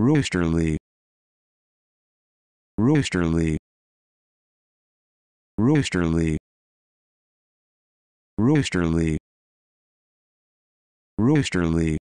roosterly roosterly roosterly roosterly roosterly